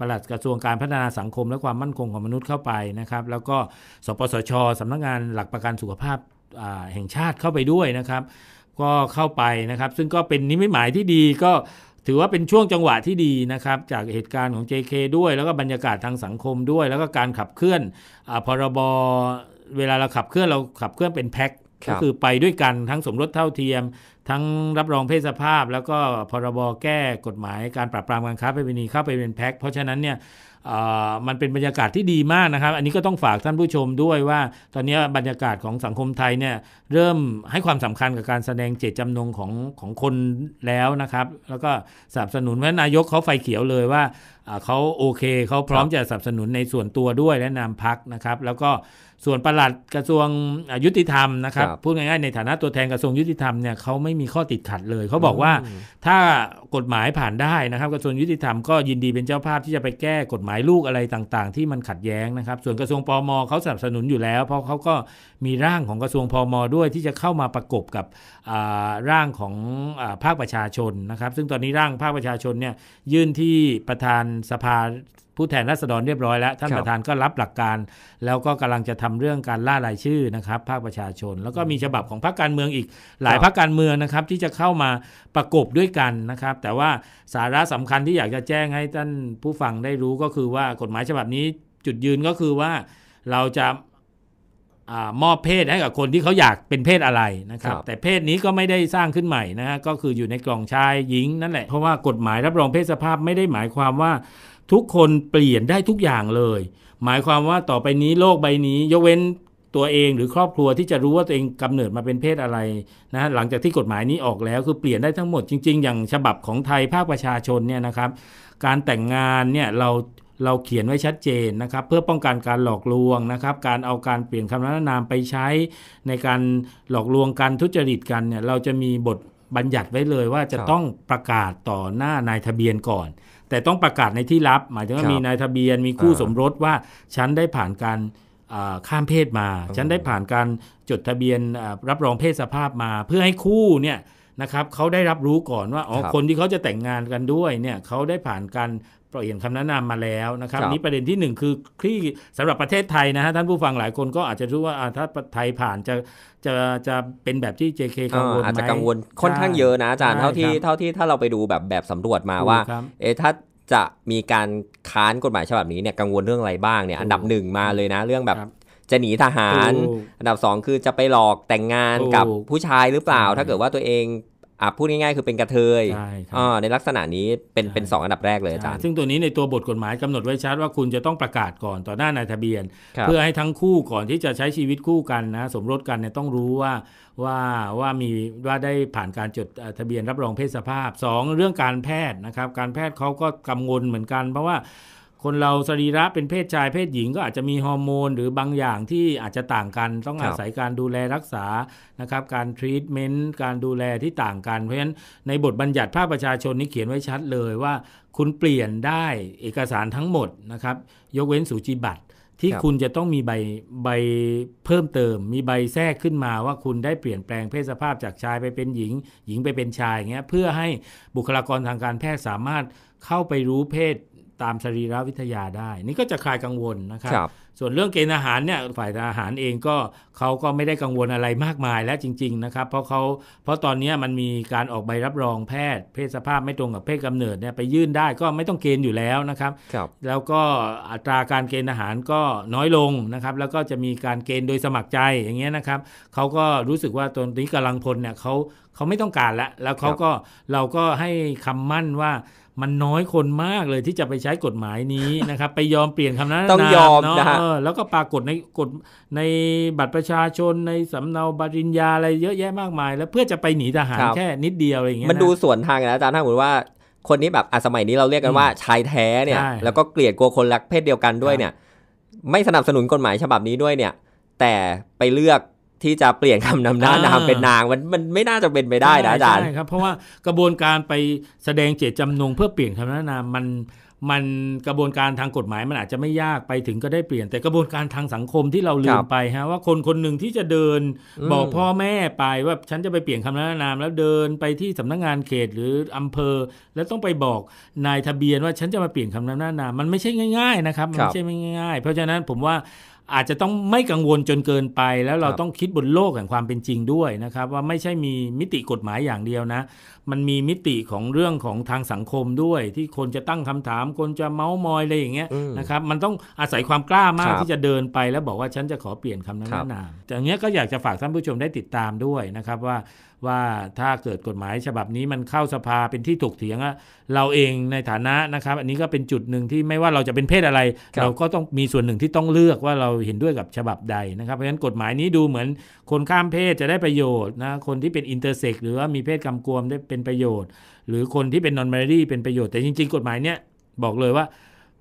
ประหลัดกระทรวงการพัฒนาสังคมและความมั่นคงของมนุษย์เข้าไปนะครับ แล้วก็สปสชสำนักงานหลักประกันสุขภาพแห่งชาติเข้าไปด้วยนะครับ ก็เข้าไปนะครับ ซึ่งก็เป็นนิมิตหมายที่ดีก็ถือว่าเป็นช่วงจังหวะที่ดีนะครับ จากเหตุการณ์ของ JK ด้วย แล้วก็บรรยากาศทางสังคมด้วย แล้วก็การขับเคลื่อนอพรบเวลาเราขับเคลื่อนเราขับเคลื่อนเป็นแพ็คก็คือไปด้วยกันทั้งสมรสเท่าเทียม ทั้งรับรองเพศสภาพ แล้วก็พรบแก้กฎหมายการปราบปรามการค้าประเวณีเข้าไปเป็นแพ็คเพราะฉะนั้นเนี่ยมันเป็นบรรยากาศที่ดีมากนะครับ อันนี้ก็ต้องฝากท่านผู้ชมด้วยว่า ตอนนี้บรรยากาศของสังคมไทยเนี่ยเริ่มให้ความสำคัญกับการแสดงเจตจำนงของของคนแล้วนะครับแล้วก็สนับสนุนเพราะนายกเขาไฟเขียวเลยว่าเขาโอเคเขาพร้อมจะสนับสนุนในส่วนตัวด้วยและนามพักนะครับแล้วก็ส่วนประหลัดกระทรวงยุติธรรมนะครับพูดง่ายๆในฐานะตัวแทนกระทรวงยุติธรรมเนี่ยเขาไม่มีข้อติดขัดเลยเขาบอกว่าถ้ากฎหมายผ่านได้นะครับกระทรวงยุติธรรมก็ยินดีเป็นเจ้าภาพที่จะไปแก้กฎหมายลูกอะไรต่างๆที่มันขัดแย้งนะครับ ส่วนกระทรวงพมเขาสนับสนุนอยู่แล้ว เพราะเขาก็มีร่างของกระทรวงพมด้วย ที่จะเข้ามาประกบกับร่างของภาคประชาชนนะครับซึ่งตอนนี้ร่างภาคประชาชนเนี่ยยื่นที่ประธานสภาผู้แทนราษฎรเรียบร้อยแล้วท่านประธานก็รับหลักการ แล้วก็กำลังจะทำเรื่องการล่ารายชื่อนะครับ ภาคประชาชน แล้วก็มีฉบับของพรรคการเมืองอีก หลายพรรคการเมืองนะครับ ที่จะเข้ามาประกบด้วยกันนะครับ แต่ว่าสาระสำคัญที่อยากจะแจ้งให้ท่านผู้ฟังได้รู้ก็คือว่ากฎหมายฉบับนี้จุดยืนก็คือว่าเราจะมอบเพศให้กับคนที่เขาอยากเป็นเพศอะไรนะครับรบแต่เพศนี้ก็ไม่ได้สร้างขึ้นใหม่นะก็คืออยู่ในกล่องชายหญิงนั่นแหละเพราะว่ากฎหมายรับรองเพศสภาพไม่ได้หมายความว่าทุกคนเปลี่ยนได้ทุกอย่างเลย หมายความว่าต่อไปนี้โลกใบนี้ยกเว้นตัวเองหรือครอบครัวที่จะรู้ว่าตัวเองกำเนิดมาเป็นเพศอะไรนะหลังจากที่กฎหมายนี้ออกแล้วคือเปลี่ยนได้ทั้งหมดจริงๆ อย่างฉบับของไทย ภาคประชาชนเนี่ยนะครับ การแต่งงานเนี่ยเราเราเขียนไว้ชัดเจนนะครับ เพื่อป้องกันการหลอกลวงนะครับ การเอาการเปลี่ยนคำนันนามไปใช้ในการหลอกลวงการทุจริตกันเนี่ยเราจะมีบทบัญญัติไว้เลย ว่าจะต้องประกาศต่อหน้านายทะเบียนก่อนแต่ต้องประกาศในที่ลับหมายถึงว่ามีนายทะเบียนมีคู่สมรสว่า ฉันได้ผ่านการข้ามเพศมา ฉันได้ผ่านการจดทะเบียนรับรองเพศสภาพมา เพื่อให้คู่เนี่ยนะครับเขาได้รับรู้ก่อนว่าอ๋อคนที่เขาจะแต่งงานกันด้วยเนี่ยเขาได้ผ่านการปล่อยเห็นคำแนะนำมาแล้วนะครับ นี่ประเด็นที่ 1 คือคลี่สำหรับประเทศไทยนะฮะท่านผู้ฟังหลายคนก็อาจจะรู้ว่าถ้าไทยผ่านจะจะจะเป็นแบบที่ JK กังวลไหมอาจจะกังวลค่อนข้างเยอะนะอาจารย์เท่าที่เท่าที่ถ้าเราไปดูแบบแบบสำรวจมาว่าเอถ้าจะมีการค้านกฎหมายฉบับนี้เนี่ยกังวลเรื่องอะไรบ้างเนี่ยอันดับหนึ่งมาเลยนะเรื่องแบบ จะหนีทหารอันดับสองคือจะไปหลอกแต่งงานกับผู้ชายหรือเปล่า ถ้าเกิดว่าตัวเองอ่ะพูดง่าย ๆ คือเป็นกระเทยใช่ครับอ่าในลักษณะนี้เป็นเป็นสองอันดับแรกเลยอาจารย์ ซึ่งตัวนี้ในตัวบทกฎหมายกำหนดไว้ชัด ว่าคุณจะต้องประกาศก่อนต่อหน้านายทะเบียน เพื่อให้ทั้งคู่ก่อนที่จะใช้ชีวิตคู่กันนะสมรสกันเนี่ยต้องรู้ว่าว่าว่ามีว่าได้ผ่านการจดทะเบียนรับรองเพศสภาพสองเรื่องการแพทย์นะครับ การแพทย์เขาก็กังวลเหมือนกันเพราะว่าคนเราสรีระเป็นเพศชายเพศหญิงก็อาจจะมีฮอร์โมน หรือบางอย่างที่อาจจะต่างกัน ต้องอาศัยการดูแลรักษานะครับการทรีตเมนต์การดูแลที่ต่างกันเพราะฉะนั้นในบทบัญญัติภาคประชาชนนี้เขียนไว้ชัดเลยว่าคุณเปลี่ยนได้เอกสารทั้งหมดนะครับยกเว้นสูจิบัตร ที่คุณจะต้องมีใบใบเพิ่มเติม มีใบแทรกขึ้นมาว่าคุณได้เปลี่ยนแปลงเพศสภาพจากชายไปเป็นหญิง หญิงไปเป็นชายอย่างเงี้ยเพื่อให้บุคลากรทางการแพทย์สามารถเข้าไปรู้เพศตามสรีรวิทยาได้ นี่ก็จะคลายกังวลนะครับ ส่วนเรื่องเกณฑ์อาหารเนี่ยฝ่ายอาหารเองก็เขาก็ไม่ได้กังวลอะไรมากมายแล้วจริง ๆนะครับ เพราะเขาเพราะตอนนี้มันมีการออกใบรับรองแพทย์เพศสภาพไม่ตรงกับเพศกำเนิดเนี่ยไปยื่นได้ก็ไม่ต้องเกณฑ์อยู่แล้วนะครับรบแล้วก็อัตราการเกณฑ์อาหารก็น้อยลงนะครับ แล้วก็จะมีการเกณฑ์โดยสมัครใจอย่างเงี้ยนะครับเขาก็รู้สึกว่าตอนนี้กำลังพลเนี่ยเขาเขาไม่ต้องการแล้วแล้วเขาก็เราก็ให้คำมั่นว่ามันน้อยคนมากเลยที่จะไปใช้กฎหมายนี้นะครับไปยอมเปลี่ยนคำนั้นต้องยอมนะแล้วก็ปรากฏในกฎในบัตรประชาชนในสำเนาบัตรริญญา อะไรเยอะแยะมากมาย แล้วเพื่อจะไปหนีทหารแค่นิดเดียวอะไรอย่างเงี้ยมันดูส่วนทางนะอาจารย์ถ้าสมมติว่าคนนี้แบบอ่ะสมัยนี้เราเรียกกันว่า ชายแท้เนี่ย แล้วก็เกลียดกลัวคนรักเพศเดียวกันด้วยเนี่ย ไม่สนับสนุนกฎหมายฉบับนี้ด้วยเนี่ย แต่ไปเลือกที่จะเปลี่ยนคำนำหน้านามเป็นนางมันมันไม่น่าจะเป็นไปได้นะอาจารย์ใช่ครับ เพราะว่ากระบวนการไปแสดงเจตจำนงเพื่อเปลี่ยนคำนำหน้ามมัน มันกระบวนการทางกฎหมายมันอาจจะไม่ยากไปถึงก็ได้เปลี่ยน แต่กระบวนการทางสังคมที่เราลืมไปฮะว่าคนคนหนึ่งที่จะเดินบอกพ่อแม่ไป ว่าฉันจะไปเปลี่ยนคำนำานามแล้วเดินไปที่สำนักงงานเขตหรืออำเภอแล้วต้องไปบอกนายทะเบียนว่าฉันจะมาเปลี่ยนคำนำานามมันไม่ใช่ง่ายๆนะครับมันไม่ใช่ง่าย ๆ เพราะฉะนั้นผมว่าอาจจะต้องไม่กังวลจนเกินไป แล้วเราต้องคิดบนโลกแห่งความเป็นจริงด้วยนะครับ ว่าไม่ใช่มีมิติกฎหมายอย่างเดียวนะ มันมีมิติของเรื่องของทางสังคมด้วย ที่คนจะตั้งคำถาม คนจะเมาส์มอยอะไรอย่างเงี้ยนะครับมันต้องอาศัยความกล้ามากที่จะเดินไป แล้วบอกว่าฉันจะขอเปลี่ยนคำนั้นนามแต่่เงี้ยก็อยากจะฝากท่านผู้ชมได้ติดตามด้วยนะครับว่าว่าถ้าเกิดกฎหมายฉบับนี้มันเข้าสภาเป็นที่ถกเถียงเราเองในฐานะนะครับ อันนี้ก็เป็นจุดหนึ่งที่ไม่ว่าเราจะเป็นเพศอะไร เราก็ต้องมีส่วนหนึ่งที่ต้องเลือกว่าเราเห็นด้วยกับฉบับใดนะครับเพราะฉะนั้นกฎหมายนี้ดูเหมือนคนข้ามเพศจะได้ประโยชน์นะคนที่เป็นอินเตอร์เซ็กหรือว่ามีเพศกำกวมได้เป็นประโยชน์ หรือคนที่เป็นนอนมารี่เป็นประโยชน์แต่จริงๆ กฎหมายเนี้ยบอกเลยว่า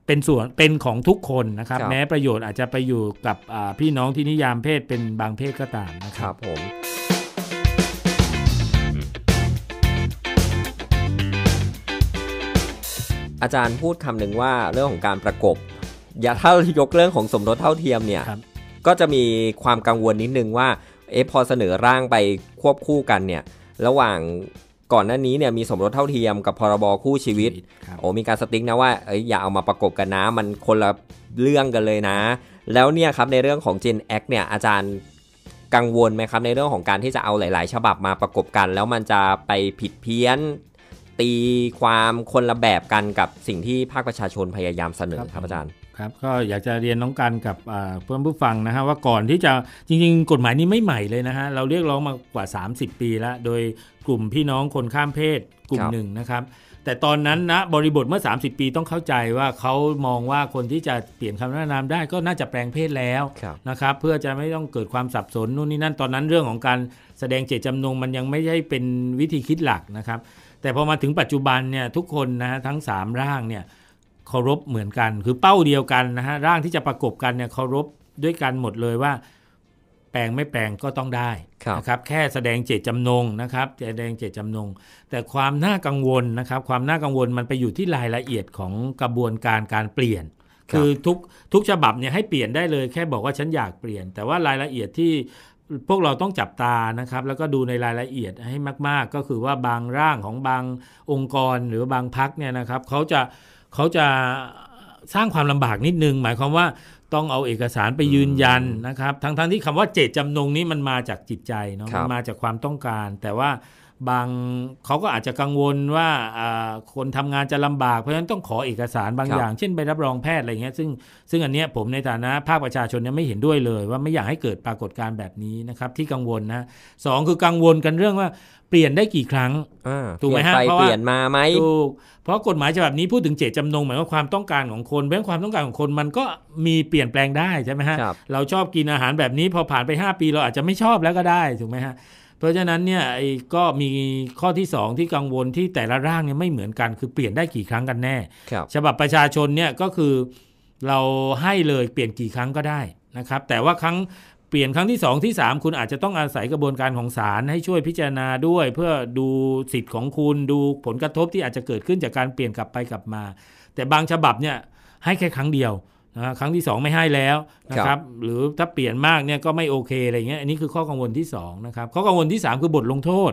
เป็นส่วนเป็นของทุกคนนะครับรบแม้ประโยชน์อาจจะไปอยู่กับพี่น้องที่นิยามเพศเป็นบางเพศก็ตามนะครับรบผมอาจารย์พูดคำหนึ่งว่าเรื่องของการประกบ อย่าถ้ายกเรื่องของสมรสเท่าเทียมเนี่ยก็จะมีความกังวลนิดนึงว่าเอพอเสนอร่างไปควบคู่กันเนี่ยระหว่างก่อนหน้านี้เนี่ยมีสมรสเท่าเทียมกับพรบคู่ชีวิตโอ้มีการสติ๊กนะว่าเอ้ยอย่าเอามาประกบกันนะมันคนละเรื่องกันเลยนะ แล้วเนี่ยครับในเรื่องของ Gen X เนี่ยอาจารย์กังวลไหมครับในเรื่องของการที่จะเอาหลาย ๆ ฉบับมาประกบกัน แล้วมันจะไปผิดเพี้ยนตีความคนละแบบกันกับสิ่งที่ภาคประชาชนพยายามเสนอครับอาจารย์ ครับ ก็อยากจะเรียนน้องกันกับเพื่อนผู้ฟังนะฮะว่าก่อนที่จะจริงๆกฎหมายนี้ไม่ใหม่เลยนะฮะเราเรียกร้องมากว่า 30 ปีแล้ว โดยกลุ่มพี่น้องคนข้ามเพศ กลุ่มหนึ่งนะครับ แต่ตอนนั้นนะบริบทเมื่อ 30 ปีต้องเข้าใจว่าเขามองว่าคนที่จะเปลี่ยนคำแนะนามได้ก็น่าจะแปลงเพศแล้วนะครับเพื่อจะไม่ต้องเกิดความสับสนนู่นนี่นั่นตอนนั้น เรื่องของการแสดงเจตจำนงมันยังไม่ใช่เป็นวิธีคิดหลักนะครับแต่พอมาถึงปัจจุบันเนี่ยทุกคนนะทั้ง 3 ร่างเนี่ยเคารพเหมือนกัน คือเป้าเดียวกันนะฮะร่างที่จะประกบกันเนี่ยเคารพด้วยกันหมดเลยว่า แปลงไม่แปลงก็ต้องได้นะครับแค่แสดงเจตจำนงนะครับ แสดงเจตจำนง แต่ความน่ากังวลนะครับความน่ากังวลมันไปอยู่ที่รายละเอียดของกระบวนการการเปลี่ยน คือทุกทุกฉบับเนี่ยให้เปลี่ยนได้เลย แค่บอกว่าฉันอยากเปลี่ยน แต่ว่ารายละเอียดที่พวกเราต้องจับตานะครับ แล้วก็ดูในรายละเอียดให้มาก ๆ ก็คือว่าบางร่างของบางองค์กรหรือบางพักเนี่ยนะครับเขาจะเขาจะสร้างความลำบากนิดนึง หมายความว่าต้องเอาเอกสารไปยืนยันนะครับ ทั้งๆทที่คำว่าเจตจำนงนี้มันมาจากจิตใจเนาะมันมาจากความต้องการ แต่ว่าบางเขาก็อาจจะกังวลว่าคนทำงานจะลำบาก เพราะฉะนั้นต้องขอเอกสารบางอย่าง เช่นใบรับรองแพทย์อะไรเงี้ยซึ่งซึ่งอันเนี้ยผมในฐานะภาคประชาชนเนี่ยไม่เห็นด้วยเลย ว่าไม่อยากให้เกิดปรากฏการณ์แบบนี้นะครับที่กังวลนะสองคือกังวลกันเรื่องว่าเปลี่ยนได้กี่ครั้งถูกไหมฮะเพราะเปลี่ยนมาไหมถูกเพราะกฎหมายฉบับนี้พูดถึงเจตจำนงหมายว่าความต้องการของคนเพราะความต้องการของคนมันก็มีเปลี่ยนแปลงได้ใช่ไหมฮะเราชอบกินอาหารแบบนี้ พอผ่านไป 5 ปีเราอาจจะไม่ชอบแล้วก็ได้ถูกไหมฮะเพราะฉะนั้นเนี่ยไอ้ก็มีข้อที่ 2 ที่กังวลที่แต่ละร่างเนี่ยไม่เหมือนกันคือ เปลี่ยนได้กี่ครั้งกันแน่ ฉบับประชาชนเนี่ยก็คือเราให้เลยเปลี่ยนกี่ครั้งก็ได้นะครับ แต่ว่าครั้งเปลี่ยนครั้งที่2ที่3คุณอาจจะต้องอาศัยกระบวนการของศาลให้ช่วยพิจารณาด้วย เพื่อดูสิทธิ์ของคุณ ดูผลกระทบที่อาจจะเกิดขึ้นจากการเปลี่ยนกลับไปกลับมา แต่บางฉบับเนี่ยให้แค่ครั้งเดียวนะครั้งที่ 2 ไม่ให้แล้วนะครับหรือถ้าเปลี่ยนมากเนี่ยก็ไม่โอเคอะไรเงี้ยอันนี้คือข้อกังวลที่2นะครับข้อกังวลที่ 3 คือบทลงโทษ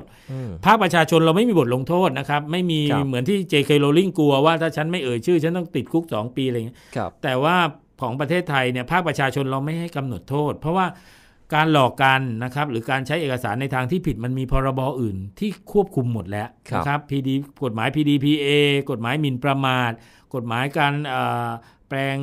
ภาคประชาชนเราไม่มีบทลงโทษนะครับไม่มีเหมือนที่ JK เคโรลิงกลัวว่าถ้าฉันไม่เอ่ยชื่อ ฉันต้องติดคุก 2 ปีอะไรเงี้ยแต่ว่าของประเทศไทยเนี่ยภาคประชาชนเราไม่ให้กำหนดโทษ เพราะว่าการหลอกกันนะครับหรือการใช้เอกสารในทางที่ผิดมันมีพรบอื่นที่ควบคุมหมดแล้วนะครับพีดีกฎหมาย PDPA กฎหมายหมิ่นประมาทกฎหมายการแปลง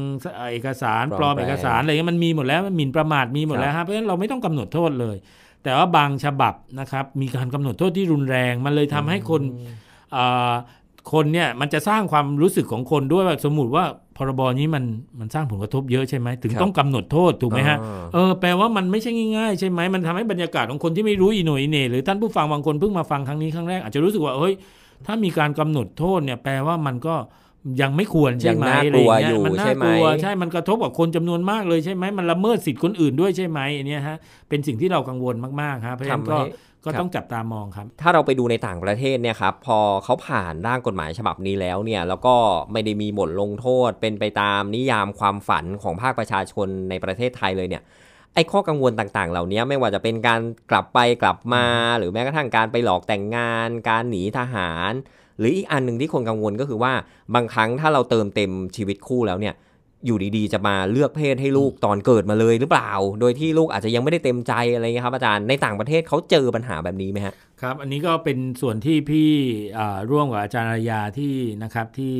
เอกสารปลอม เอกสารอะไรเงี้ยมันมีหมดแล้วมันหมิ่นประมาทมีหมดแล้วครับเพราะฉะนั้นเราไม่ต้องกำหนดโทษเลย แต่ว่าบางฉบับนะครับ มีการกำหนดโทษที่รุนแรงมันเลยทำให้คนคนเนี่ยมันจะสร้างความรู้สึกของคนด้วยแบบสมมติว่าพรบนี้มันมันสร้างผลกระทบเยอะใช่ไหมถึงต้องกำหนดโทษถูกไหมฮะเออแปลว่ามันไม่ใช่ง่ายๆใช่ไหมมันทำให้บรรยากาศของคนที่ไม่รู้อีโนอีเน่หรือท่านผู้ฟังบางคนเพิ่งมาฟังครั้งนี้ครั้งแรกอาจจะรู้สึกว่าเฮ้ยถ้ามีการกำหนดโทษเนี่ยแปลว่ามันก็ยังไม่ควรใช่ไหมอะไรเงี้ยมันน่ากลัวใช่มันกระทบกับคนจำนวนมากเลยใช่ไหมมันละเมิดสิทธิ์คนอื่นด้วยใช่ไหมอันนี้ฮะเป็นสิ่งที่เรากังวลมากๆครับเพราะฉะนั้นก็ก็ต้องจับตามองครับ ถ้าเราไปดูในต่างประเทศเนี่ยครับพอเขาผ่านร่างกฎหมายฉบับนี้แล้วเนี่ยแล้วก็ไม่ได้มีบทลงโทษ เป็นไปตามนิยามความฝันของภาคประชาชนในประเทศไทยเลยเนี่ยไอ้ข้อกังวลต่างๆเหล่านี้ไม่ว่าจะเป็นการกลับไปกลับมา หรือแม้กระทั่งการไปหลอกแต่งงาน การหนีทหารหรืออีกอันหนึ่งที่คนกังวลก็คือว่าบางครั้งถ้าเราเติมเต็มชีวิตคู่แล้วเนี่ยอยู่ดีๆจะมาเลือกเพศให้ลูกตอนเกิดมาเลยหรือเปล่า โดยที่ลูกอาจจะยังไม่ได้เต็มใจอะไรเงี้ยครับอาจารย์ในต่างประเทศเขาเจอปัญหาแบบนี้ไหมฮะครับ อันนี้ก็เป็นส่วนที่พี่ร่วมกับอาจารย์รยาที่นะครับที่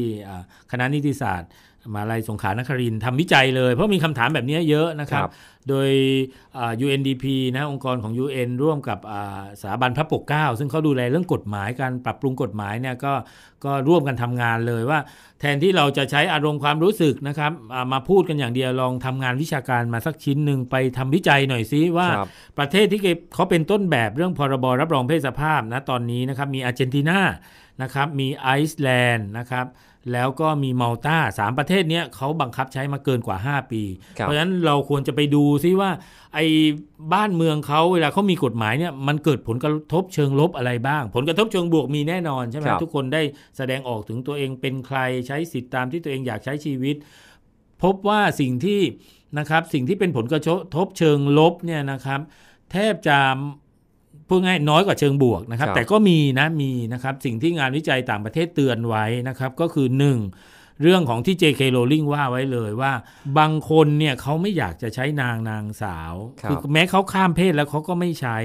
คณะนิติศาสตร์มาลัยสงขลานครินทำวิจัยเลย เพราะมีคำถามแบบนี้เยอะนะครับ โดย UNDP นะ องค์กรของ UN ร่วมกับสถาบันพระปกเก้าซึ่งเขาดูแลเรื่องกฎหมายการปรับปรุงกฎหมายเนี่ยก็ก็ร่วมกันทำงานเลยว่า แทนที่เราจะใช้อารมณ์ความรู้สึกนะครับ มาพูดกันอย่างเดียวลองทำงานวิชาการมาสักชิ้นหนึ่งไปทำวิจัยหน่อยซิ ว่ารประเทศที่เขาเป็นต้นแบบเรื่องพรบรับรองเพศสภาพนะตอนนี้นะครับ มีอาร์เจนตินานะครับมีไอซ์แลนด์นะครับแล้วก็มีมาลตาสามประเทศเนี้ยเขาบังคับใช้มาเกินกว่า 5 ปี เพราะฉะนั้นเราควรจะไปดูซิว่าไอ้บ้านเมืองเขาเวลาเขามีกฎหมายเนี่ยมันเกิดผลกระทบเชิงลบอะไรบ้าง ผลกระทบเชิงบวกมีแน่นอนใช่ไหมทุกคนได้แสดงออกถึงตัวเองเป็นใครใช้สิทธิตามที่ตัวเองอยากใช้ชีวิต พบว่าสิ่งที่นะครับสิ่งที่เป็นผลกระทบเชิงลบเนี่ยนะครับ แทบจะพูดง่ายน้อยกว่าเชิงบวกนะครับ แต่ก็มีนะมีนะครับสิ่งที่งานวิจัยต่างประเทศเตือนไว้นะครับ ก็คือ 1 เรื่องของที่ JK Rowling ว่าไว้เลยว่า บางคนเนี่ยเขาไม่อยากจะใช้นางนางสาวคือแม้เขาข้ามเพศแล้วเขาก็ไม่ใช้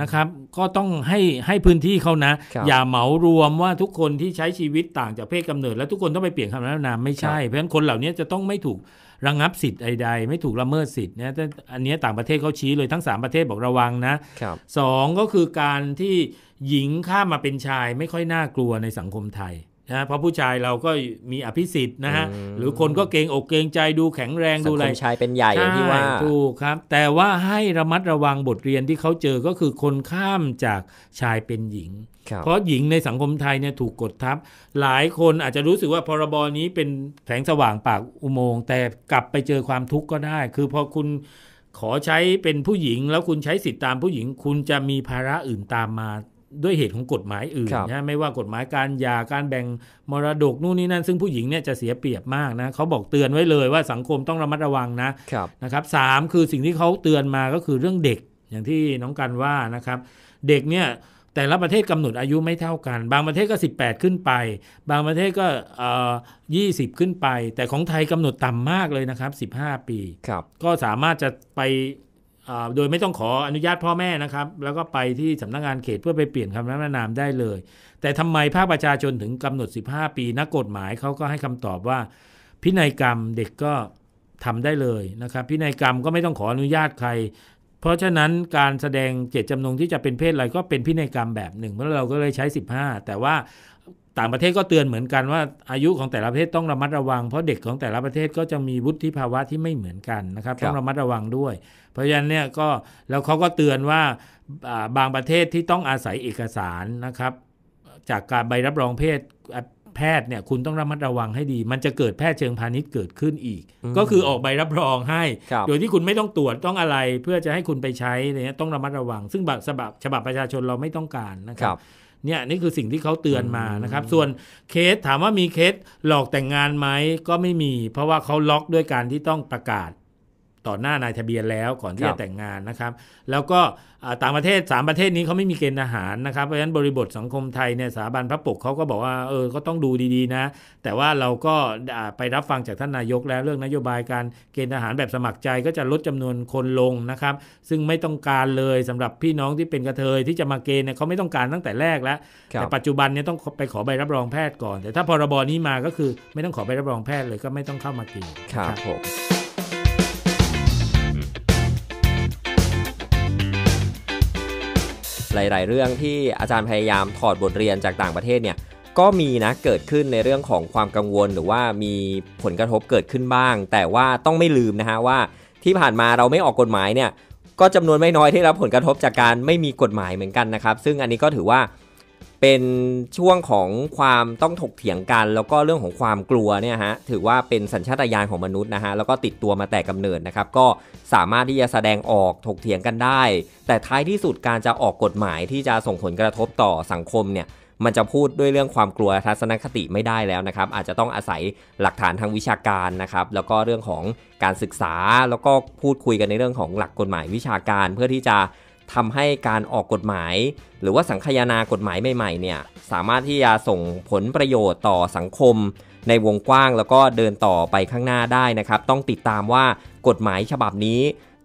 นะครับ ก็ต้องให้ให้พื้นที่เขานะ อย่าเหมารวมว่าทุกคนที่ใช้ชีวิตต่างจากเพศกำเนิด แล้วทุกคนต้องไปเปลี่ยนคำนามไม่ใช่ เพราะฉะนั้นคนเหล่านี้จะต้องไม่ถูกระงงับสิทธิ์ใดๆไม่ถูกละเมิดสิทธิ์นะอันนี้ต่างประเทศเขาชี้เลยทั้ง3ประเทศบอกระวังนะสองก็คือการที่หญิงข้ามมาเป็นชายไม่ค่อยน่ากลัวในสังคมไทยนะเพราะผู้ชายเราก็มีอภิสิทธิ์นะฮะ หรือคนก็เกรงอกเกรงใจดูแข็งแรงดูอะไรชายเป็นใหญ่อย่างที่ว่าถูกครับ แต่ว่าให้ระมัดระวังบทเรียนที่เขาเจอก็คือคนข้ามจากชายเป็นหญิงเพราะหญิงในสังคมไทยเนี่ยถูกกดทับ หลายคนอาจจะรู้สึกว่าพรบนี้เป็นแสงสว่างปากอุโมงค์แต่กลับไปเจอความทุกข์ก็ได้ คือพอคุณขอใช้เป็นผู้หญิง แล้วคุณใช้สิทธิตามผู้หญิง คุณจะมีภาระอื่นตามมา ด้วยเหตุของกฎหมายอื่นนะ ไม่ว่ากฎหมายการยาการแบ่งมรดกนู่นนี่นั่น ซึ่งผู้หญิงเนี่ยจะเสียเปรียบมากนะ เขาบอกเตือนไว้เลยว่าสังคมต้องระมัดระวังนะ นะครับสามคือสิ่งที่เขาเตือนมาก็คือเรื่องเด็ก อย่างที่น้องกันว่านะครับ เด็กเนี่ยแต่ละประเทศกำหนดอายุไม่เท่ากัน บางประเทศก็ 18 ขึ้นไป บางประเทศก็ยี่สิบขึ้นไป แต่ของไทยกำหนดต่ำมากเลยนะครับ15 ปีครับก็สามารถจะไปโดยไม่ต้องขออนุญาตพ่อแม่นะครับ แล้วก็ไปที่สำนักงงานเขตเพื่อไปเปลี่ยนคำแนะนามได้เลย แต่ทำไมภาคประชาชนถึงกำหนด 15 ปีนักกฎหมายเขาก็ให้คำตอบว่า พินัยกรรมเด็กก็ทำได้เลยนะครับ พินัยกรรมก็ไม่ต้องขออนุญาตใครเพราะฉะนั้นการแสดงเจตจำนงที่จะเป็นเพศอะไรก็เป็นพินัยกรรมแบบหนึ่งเมื่อเราก็เลยใช้ 15 แต่ว่าต่างประเทศก็เตือนเหมือนกันว่า อายุของแต่ละประเทศต้องระมัดระวังเพราะเด็กของแต่ละประเทศก็จะมีวุฒิภาวะที่ไม่เหมือนกันนะครับ ต้องระมัดระวังด้วย เพราะฉะนั้นเนี่ยก็แล้วเขาก็เตือนว่าบางประเทศที่ต้องอาศัยเอกสารนะครับ จากการใบรับรองเพศแพทย์เนี่ยคุณต้องระมัดระวังให้ดี มันจะเกิดแพทย์เชิงพาณิชย์เกิดขึ้นอีก ก็คือออกใบรับรองให้ โดยที่คุณไม่ต้องตรวจต้องอะไร เพื่อจะให้คุณไปใช้เนี่ยต้องระมัดระวัง ซึ่งฉบับฉบับประชาชนเราไม่ต้องการนะครับเนี่ยนี่คือสิ่งที่เขาเตือนมานะครับส่วนเคสถามว่ามีเคสหลอกแต่งงานไหมก็ไม่มี เพราะว่าเขาล็อกด้วยการที่ต้องประกาศต่อหน้านายทะเบียนแล้วก่อนที่จะแต่งงานนะครับ แล้วก็ต่างประเทศ 3 ประเทศนี้เขาไม่มีเกณฑ์อาหารนะครับเพราะฉะนั้นบริบทสังคมไทยเนี่ยสถาบันพระปกเขาก็บอกว่าเออก็ต้องดูดีๆนะ แต่ว่าเราก็ไปรับฟังจากท่านนายกแล้วเรื่องนโยบายการเกณฑ์อาหารแบบสมัครใจก็จะลดจำนวนคนลงนะครับ ซึ่งไม่ต้องการเลยสำหรับพี่น้องที่เป็นกระเทยที่จะมาเกณฑ์เนี่ยเขาไม่ต้องการตั้งแต่แรกแล้วแต่ปัจจุบันเนี่ยต้องไปขอใบรับรองแพทย์ก่อน แต่ถ้าพรบนี้มาก็คือไม่ต้องขอใบรับรองแพทย์เลยก็ไม่ต้องเข้ามาเกณฑ์ครับผมหลาย ๆ เรื่องที่อาจารย์พยายามถอดบทเรียนจากต่างประเทศเนี่ยก็มีนะเกิดขึ้นในเรื่องของความกังวล หรือว่ามีผลกระทบเกิดขึ้นบ้าง แต่ว่าต้องไม่ลืมนะฮะว่า ที่ผ่านมาเราไม่ออกกฎหมายเนี่ยก็จำนวนไม่น้อยที่รับผลกระทบจากการไม่มีกฎหมายเหมือนกันนะครับ ซึ่งอันนี้ก็ถือว่าเป็นช่วงของความต้องถกเถียงกัน แล้วก็เรื่องของความกลัวเนี่ยฮะถือว่าเป็นสัญชาตญาณของมนุษย์นะฮะแล้วก็ติดตัวมาแต่กำเนิดนะครับ ก็สามารถที่จะแสดงออกถกเถียงกันได้ แต่ท้ายที่สุดการจะออกกฎหมายที่จะส่งผลกระทบต่อสังคมเนี่ย มันจะพูดด้วยเรื่องความกลัวทัศนคติไม่ได้แล้วนะครับ อาจจะต้องอาศัยหลักฐานทางวิชาการนะครับ แล้วก็เรื่องของการศึกษา แล้วก็พูดคุยกันในเรื่องของหลักกฎหมายวิชาการเพื่อที่จะทำให้การออกกฎหมาย หรือว่าสังคายนากฎหมายใหม่ๆเนี่ยสามารถที่จะส่งผลประโยชน์ต่อสังคม ในวงกว้างแล้วก็เดินต่อไปข้างหน้าได้นะครับ ต้องติดตามว่ากฎหมายฉบับนี้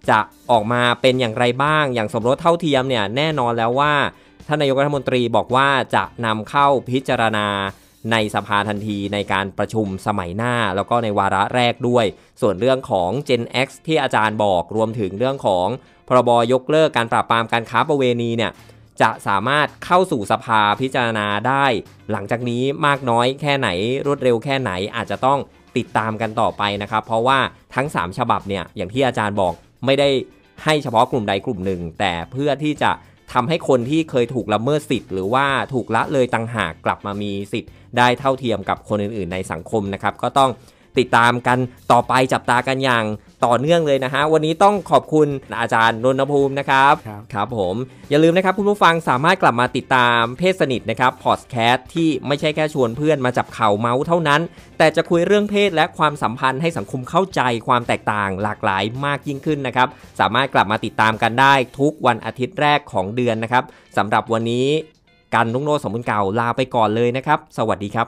จะออกมาเป็นอย่างไรบ้าง อย่างสมรสเท่าเทียมเนี่ยแน่นอนแล้วว่าท่านนายกรัฐมนตรีบอกว่าจะนำเข้าพิจารณาในสภาทันทีในการประชุมสมัยหน้าแล้วก็ในวาระแรกด้วย ส่วนเรื่องของ Gen X ที่อาจารย์บอกรวมถึงเรื่องของพรบยกเลิกการปราบปรามการค้าประเวณีเนี่ยจะสามารถเข้าสู่สภาพิจารณาได้ หลังจากนี้มากน้อยแค่ไหนรวดเร็วแค่ไหนอาจจะต้องติดตามกันต่อไปนะครับ เพราะว่าทั้ง 3 ฉบับเนี่ยอย่างที่อาจารย์บอกไม่ได้ให้เฉพาะกลุ่มใดกลุ่มหนึ่ง แต่เพื่อที่จะทำให้คนที่เคยถูกละเมิดสิทธิ์หรือว่าถูกละเลยต่างหากกลับมามีสิทธิ์ได้เท่าเทียมกับคนอื่น ๆในสังคมนะครับก็ต้องติดตามกันต่อไปจับตากันอย่างต่อเนื่องเลยนะฮะวันนี้ต้องขอบคุณอาจารย์นนทภูมินะครับครับรบผมอย่าลืมนะครับ คุณผู้ฟังสามารถกลับมาติดตามเพศสนิทนะครับพอดแคสต์ที่ไม่ใช่แค่ชวนเพื่อนมาจับเข่าเมาส์เท่านั้น แต่จะคุยเรื่องเพศและความสัมพันธ์ให้สังคมเข้าใจความแตกต่างหลากหลายมากยิ่งขึ้นนะครับ สามารถกลับมาติดตามกันได้ทุกวันอาทิตย์แรกของเดือนนะครับสำหรับวันนี้กันลุงโนสมุนเก่าลาไปก่อนเลยนะครับ สวัสดีครับ